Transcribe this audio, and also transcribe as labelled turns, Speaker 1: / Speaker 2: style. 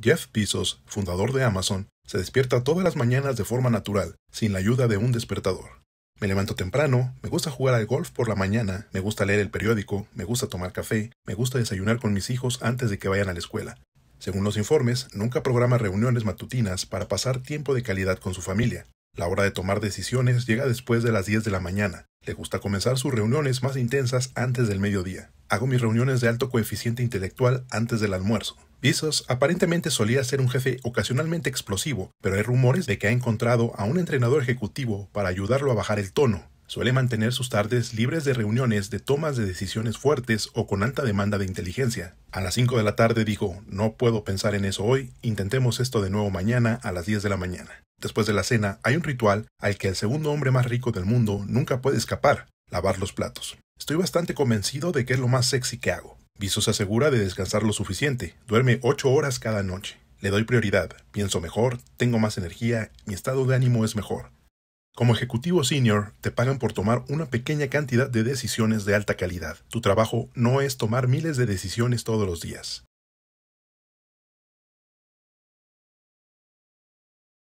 Speaker 1: Jeff Bezos, fundador de Amazon, se despierta todas las mañanas de forma natural, sin la ayuda de un despertador. Me levanto temprano, me gusta jugar al golf por la mañana, me gusta leer el periódico, me gusta tomar café, me gusta desayunar con mis hijos antes de que vayan a la escuela. Según los informes, nunca programa reuniones matutinas para pasar tiempo de calidad con su familia. La hora de tomar decisiones llega después de las 10 de la mañana. Le gusta comenzar sus reuniones más intensas antes del mediodía. Hago mis reuniones de alto coeficiente intelectual antes del almuerzo. Bezos aparentemente solía ser un jefe ocasionalmente explosivo, pero hay rumores de que ha encontrado a un entrenador ejecutivo para ayudarlo a bajar el tono. Suele mantener sus tardes libres de reuniones de tomas de decisiones fuertes o con alta demanda de inteligencia. A las 5 de la tarde dijo, no puedo pensar en eso hoy, intentemos esto de nuevo mañana a las 10 de la mañana. Después de la cena hay un ritual al que el segundo hombre más rico del mundo nunca puede escapar, lavar los platos. Estoy bastante convencido de que es lo más sexy que hago. Viso se asegura de descansar lo suficiente, duerme 8 horas cada noche. Le doy prioridad, pienso mejor, tengo más energía, mi estado de ánimo es mejor. Como ejecutivo senior, te pagan por tomar una pequeña cantidad de decisiones de alta calidad. Tu trabajo no es tomar miles de decisiones todos los días.